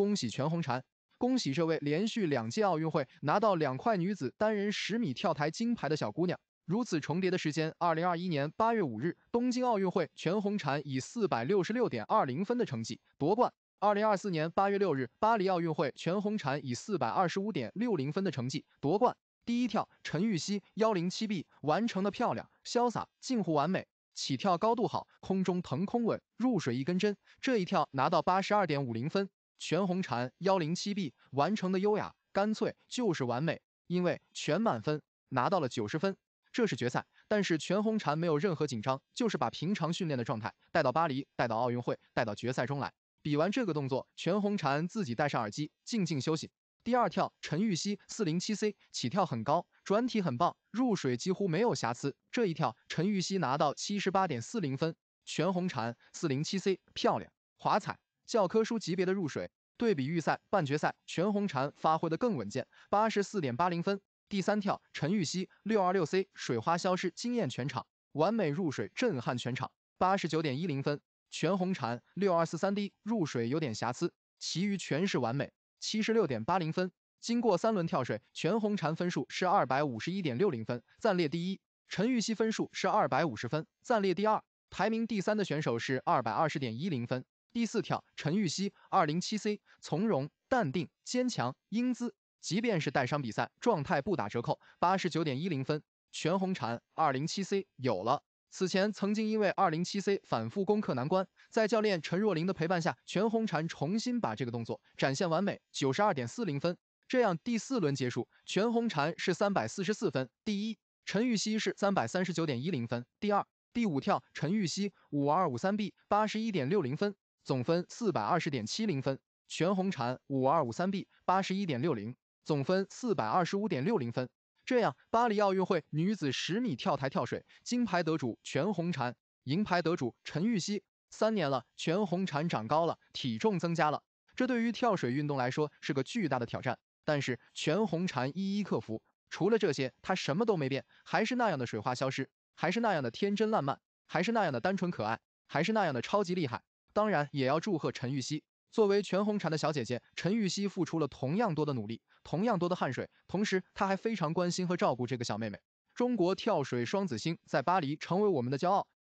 恭喜全红婵！恭喜这位连续两届奥运会拿到两块女子单人十米跳台金牌的小姑娘！如此重叠的时间，二零二一年八月五日东京奥运会，全红婵以四百六十六点二零分的成绩夺冠；二零二四年八月六日巴黎奥运会，全红婵以四百二十五点六零分的成绩夺冠。第一跳，陈芋汐幺零七 B 完成的漂亮、潇洒，近乎完美，起跳高度好，空中腾空稳，入水一根针，这一跳拿到八十二点五零分。全红婵幺零七 b 完成的优雅干脆就是完美，因为全满分拿到了九十分，这是决赛，但是全红婵没有任何紧张，就是把平常训练的状态带到巴黎，带到奥运会，带到决赛中来。比完这个动作，全红婵自己戴上耳机静静休息。第二跳，陈芋汐四零七 c 起跳很高，转体很棒，入水几乎没有瑕疵，这一跳陈芋汐拿到七十八点四零分，全红婵四零七 c 漂亮，华彩。教科书级别的入水，对比预赛、半决赛，全红婵发挥的更稳健，八十四点八零分。第三跳，陈芋汐六二六 C，水花消失，惊艳全场，完美入水，震撼全场，八十九点一零分。全红婵六二四三 D，入水有点瑕疵，其余全是完美，七十六点八零分。经过三轮跳水，全红婵分数是二百五十一点六零分，暂列第一。陈芋汐分数是二百五十分，暂列第二。排名第三的选手是二百二十点一零分。第四跳，陈芋汐二零七 C 从容淡定坚强英姿，即便是带伤比赛，状态不打折扣，八十九点一零分。全红婵二零七 C 有了。此前曾经因为二零七 C 反复攻克难关，在教练陈若琳的陪伴下，全红婵重新把这个动作展现完美，九十二点四零分。这样第四轮结束，全红婵是三百四十四分，第一。陈芋汐是三百三十九点一零分，第二。第五跳，陈芋汐五二五三 B 八十一点六零分。总分四百二十点七零分，全红婵五二五三 B 八十一点六零，总分四百二十五点六零分。这样，巴黎奥运会女子十米跳台跳水金牌得主全红婵，银牌得主陈芋汐。三年了，全红婵长高了，体重增加了，这对于跳水运动来说是个巨大的挑战，但是全红婵一一克服。除了这些，她什么都没变，还是那样的水花消失，还是那样的天真烂漫，还是那样的单纯可爱，还是那样的超级厉害。当然也要祝贺陈芋汐，作为全红婵的小姐姐，陈芋汐付出了同样多的努力，同样多的汗水，同时她还非常关心和照顾这个小妹妹。中国跳水双子星在巴黎成为我们的骄傲。